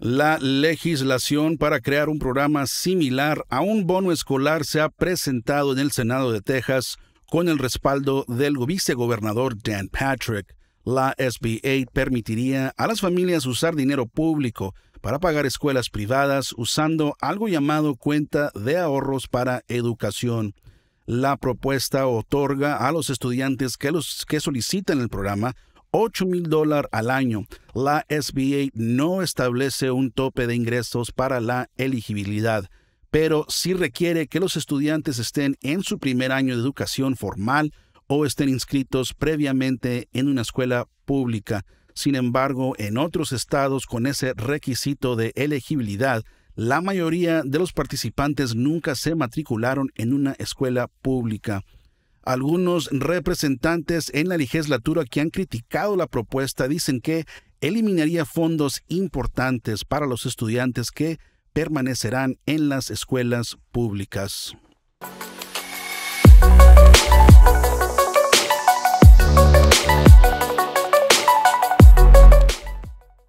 la legislación para crear un programa similar a un bono escolar se ha presentado en el Senado de Texas con el respaldo del vicegobernador Dan Patrick. La SBA permitiría a las familias usar dinero público para pagar escuelas privadas usando algo llamado cuenta de ahorros para educación. La propuesta otorga a los estudiantes que, los, que solicitan el programa $8,000 mil dólares al año. La SBA no establece un tope de ingresos para la elegibilidad, pero sí requiere que los estudiantes estén en su primer año de educación formal o estén inscritos previamente en una escuela pública. Sin embargo, en otros estados con ese requisito de elegibilidad, la mayoría de los participantes nunca se matricularon en una escuela pública. Algunos representantes en la legislatura que han criticado la propuesta dicen que eliminaría fondos importantes para los estudiantes que permanecerán en las escuelas públicas.